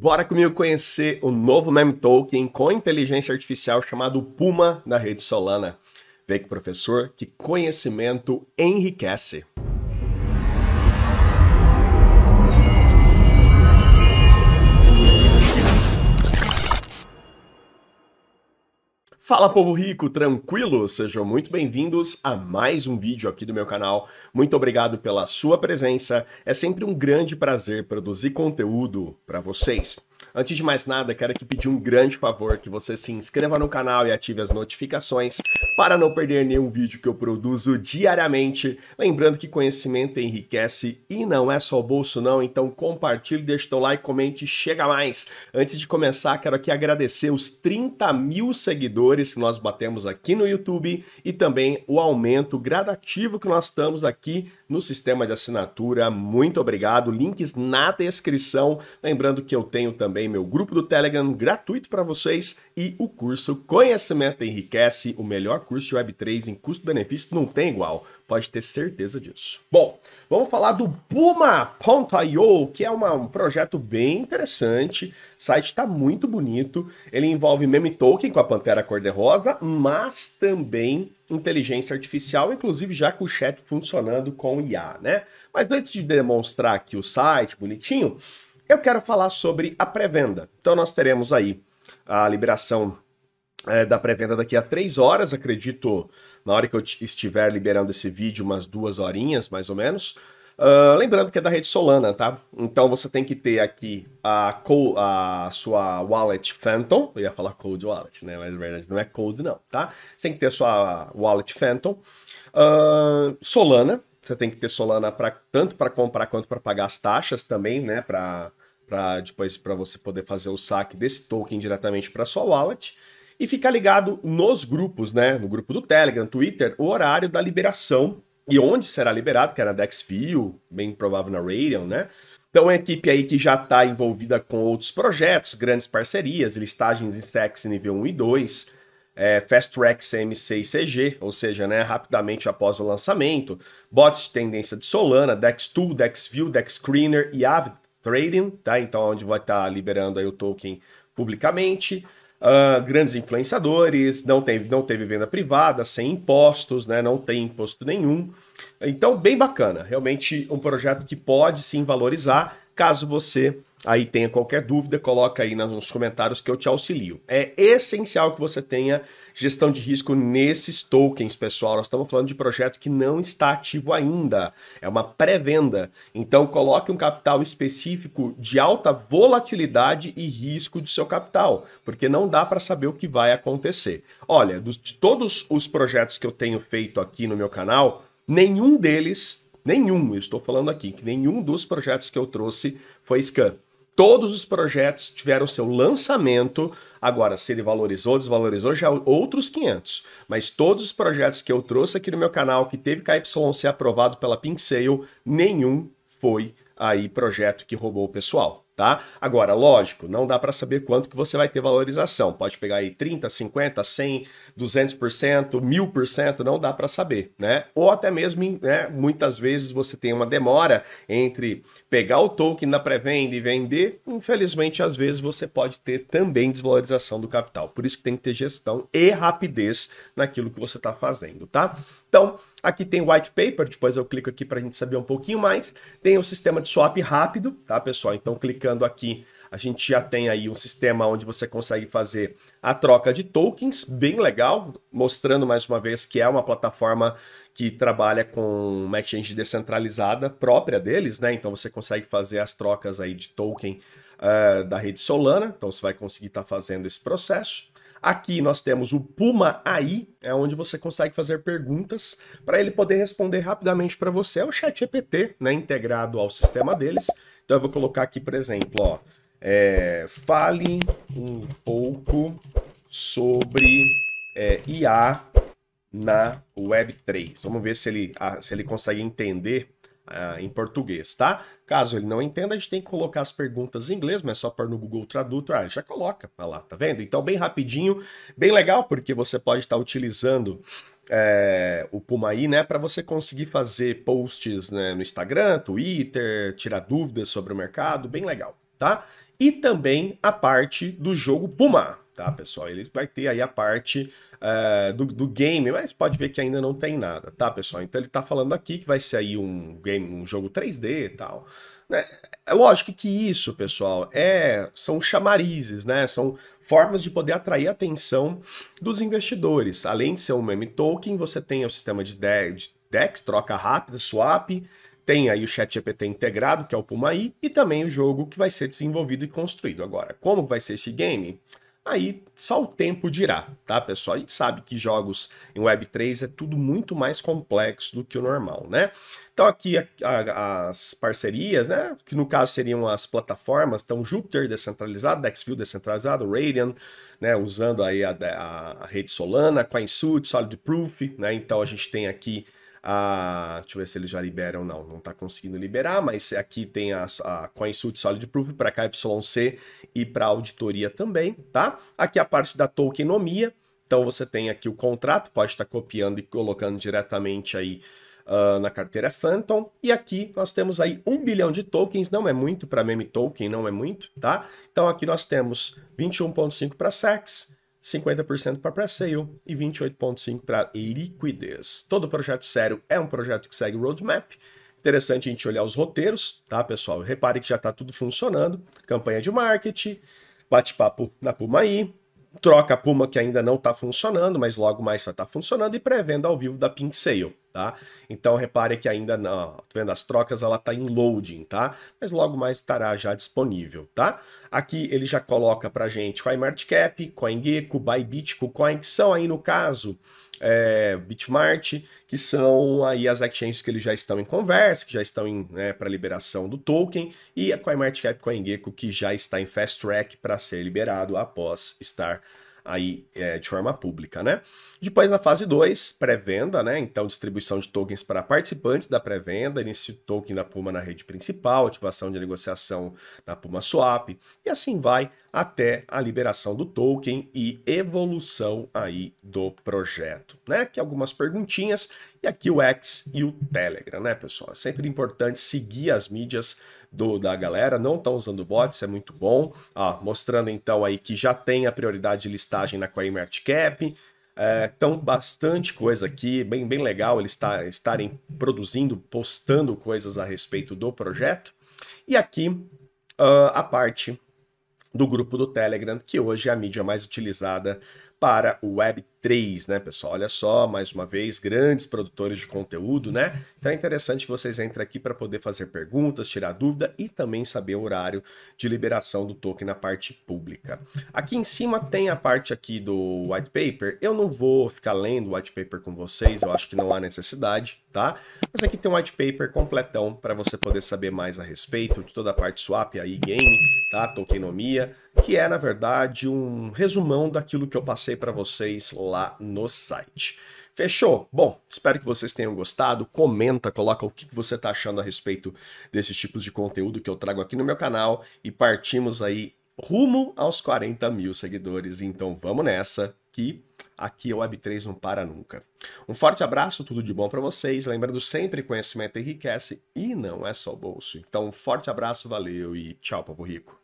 Bora comigo conhecer o novo meme token com inteligência artificial chamado Puma na rede Solana. Vê que professor, que conhecimento enriquece. Fala povo rico, tranquilo? Sejam muito bem-vindos a mais um vídeo aqui do meu canal. Muito obrigado pela sua presença. É sempre um grande prazer produzir conteúdo para vocês. Antes de mais nada, quero te pedir um grande favor, que você se inscreva no canal e ative as notificações para não perder nenhum vídeo que eu produzo diariamente. Lembrando que conhecimento enriquece e não é só o bolso não, então compartilhe, deixe teu like, comente, chega mais. Antes de começar, quero aqui agradecer os 30 mil seguidores que nós batemos aqui no YouTube e também o aumento gradativo que nós estamos aqui no sistema de assinatura. Muito obrigado, links na descrição. Lembrando que eu tenho também também meu grupo do Telegram gratuito para vocês e o curso Conhecimento Enriquece, o melhor curso de Web3 em custo-benefício, não tem igual, pode ter certeza disso. Bom, vamos falar do Puma.io, que é uma, um projeto bem interessante, o site está muito bonito, ele envolve meme token com a Pantera Cor-de-Rosa, mas também inteligência artificial, inclusive já com o chat funcionando com IA, né? Mas antes de demonstrar aqui o site bonitinho, eu quero falar sobre a pré-venda. Então nós teremos aí a liberação é, da pré-venda daqui a três horas, acredito, na hora que eu estiver liberando esse vídeo, umas duas horinhas, mais ou menos. Uh, lembrando que é da rede Solana, tá? Então você tem que ter aqui a, a, sua wallet Phantom. Eu ia falar Cold Wallet, né? Mas na verdade não é Cold, não, tá? Você tem que ter a sua wallet Phantom. Uh, Solana, você tem que ter Solana para tanto para comprar quanto para pagar as taxas também, né? Para depois para você poder fazer o saque desse token diretamente para sua wallet e ficar ligado nos grupos, né? No grupo do Telegram, Twitter, o horário da liberação e onde será liberado, que é na Dexfield, bem provável na Radian, né? Então, é uma equipe aí que já está envolvida com outros projetos, grandes parcerias, listagens em SEX nível 1 e 2, é, Fast Track CMC e CG, ou seja, né, rapidamente após o lançamento, bots de tendência de Solana, DexTool, DexView, DexScreener e AvTrading, tá? Então, onde vai estar tá liberando aí o token publicamente. Uh, grandes influenciadores, não teve, não teve venda privada, sem impostos, né? não tem imposto nenhum. Então, bem bacana. Realmente um projeto que pode sim valorizar caso você aí tenha qualquer dúvida, coloca aí nos comentários que eu te auxilio. É essencial que você tenha gestão de risco nesses tokens, pessoal. Nós estamos falando de projeto que não está ativo ainda, é uma pré-venda. Então coloque um capital específico de alta volatilidade e risco do seu capital, porque não dá para saber o que vai acontecer. Olha, dos, de todos os projetos que eu tenho feito aqui no meu canal, nenhum deles, nenhum, eu estou falando aqui, que nenhum dos projetos que eu trouxe foi scam. Todos os projetos tiveram seu lançamento. Agora, se ele valorizou, desvalorizou, já é outros 500. Mas todos os projetos que eu trouxe aqui no meu canal, que teve KYC aprovado pela Pink Sale, nenhum foi aí projeto que roubou o pessoal. Tá? Agora, lógico, não dá para saber quanto que você vai ter valorização. Pode pegar aí 30, 50, 100, 200%, 1000%, não dá para saber, né? Ou até mesmo, né, muitas vezes você tem uma demora entre pegar o token na pré-venda e vender, infelizmente às vezes você pode ter também desvalorização do capital. Por isso que tem que ter gestão e rapidez naquilo que você está fazendo, tá? Então, aqui tem o white paper, depois eu clico aqui para a gente saber um pouquinho mais. Tem o sistema de swap rápido, tá, pessoal? Então, clicando aqui a gente já tem aí um sistema onde você consegue fazer a troca de tokens, bem legal, mostrando mais uma vez que é uma plataforma que trabalha com uma exchange descentralizada própria deles, né? Então você consegue fazer as trocas aí de token uh, da rede Solana, então você vai conseguir estar tá fazendo esse processo. Aqui nós temos o Puma AI, é onde você consegue fazer perguntas para ele poder responder rapidamente para você. É o chat EPT, né, integrado ao sistema deles. Então eu vou colocar aqui, por exemplo, ó, é, fale um pouco sobre é, IA na Web3. Vamos ver se ele, se ele consegue entender uh, em português, tá? Caso ele não entenda, a gente tem que colocar as perguntas em inglês, mas só pôr no Google Tradutor, ah, já coloca tá lá, tá vendo? Então, bem rapidinho, bem legal, porque você pode estar utilizando é, o Pumaí, né, para você conseguir fazer posts né, no Instagram, Twitter, tirar dúvidas sobre o mercado, bem legal tá? E também a parte do jogo Puma, tá, pessoal? Ele vai ter aí a parte uh, do, do, game, mas pode ver que ainda não tem nada, tá, pessoal? Então ele tá falando aqui que vai ser aí um game, um jogo 3D e tal. Né? É lógico que isso, pessoal, é são chamarizes, né? São formas de poder atrair a atenção dos investidores. Além de ser um meme token, você tem o sistema de, de DEX, troca rápida, swap, tem aí o ChatGPT integrado, que é o Pumaí, e também o jogo que vai ser desenvolvido e construído. Agora, como vai ser esse game? Aí só o tempo dirá, tá, pessoal? A gente sabe que jogos em Web3 é tudo muito mais complexo do que o normal, né? Então aqui a, a, as parcerias, né? Que no caso seriam as plataformas, então Jupiter descentralizado, Dexview descentralizado, Radian, né? Usando aí a, a rede Solana, CoinSuit, Solid Proof, né? Então a gente tem aqui ah, deixa eu ver se eles já liberam. Não, não está conseguindo liberar, mas aqui tem a, a CoinSult Solid Proof para KYC e para auditoria também, tá? Aqui a parte da tokenomia. Então você tem aqui o contrato, pode estar copiando e colocando diretamente aí Uh, na carteira Phantom. E aqui nós temos aí 1 bilhão de tokens, não é muito para meme token, não é muito, tá? Então aqui nós temos 21.5 para SEX, 50% para pre-sale e 28,5% para liquidez. Todo projeto sério é um projeto que segue roadmap. Interessante a gente olhar os roteiros, tá, pessoal? Repare que já está tudo funcionando. Campanha de marketing, bate-papo na Puma I, troca a Puma que ainda não está funcionando, mas logo mais vai estar tá funcionando, e pré-venda ao vivo da Pink Sale tá? Então repare que ainda não, tá vendo as trocas, ela tá em loading, tá? Mas logo mais estará já disponível, tá? Aqui ele já coloca pra gente CoinMarketCap, CoinGecko, Bybit, CoinCoin, que são aí no caso é, Bitmart, que são aí as exchanges que eles já estão em conversa, que já estão em né, para liberação do token, e é a CoinMarketCap, CoinGecko, que já está em fast track para ser liberado após estar aí é, de forma pública, né? Depois na fase 2, pré-venda, né? Então distribuição de tokens para participantes da pré-venda, início de token da Puma na rede principal, ativação de negociação na Puma Swap e assim vai até a liberação do token e evolução aí do projeto, né? Aqui algumas perguntinhas e aqui o X e o Telegram, né, pessoal? É sempre importante seguir as mídias do, da galera, não estão usando bots, é muito bom. mostrando então aí que já tem a prioridade de listagem na CoinMarketCap, é, então, bastante coisa aqui, bem, bem legal eles estarem produzindo, postando coisas a respeito do projeto. E aqui uh, a parte do grupo do Telegram, que hoje é a mídia mais utilizada para o Web3, né, pessoal? Olha só, mais uma vez, grandes produtores de conteúdo, né? Então é interessante que vocês entrem aqui para poder fazer perguntas, tirar dúvida e também saber o horário de liberação do token na parte pública. Aqui em cima tem a parte aqui do white paper. Eu não vou ficar lendo o white paper com vocês, eu acho que não há necessidade, tá? Mas aqui tem um white paper completão para você poder saber mais a respeito de toda a parte swap, aí game, tá? Tokenomia, que é na verdade um resumão daquilo que eu passei passei para vocês lá no site. Fechou? Bom, espero que vocês tenham gostado. Comenta, coloca o que você está achando a respeito desses tipos de conteúdo que eu trago aqui no meu canal e partimos aí rumo aos 40 mil seguidores. Então vamos nessa que aqui a Web3 não para nunca. Um forte abraço, tudo de bom para vocês. Lembrando sempre, conhecimento enriquece e não é só o bolso. Então um forte abraço, valeu e tchau, povo rico.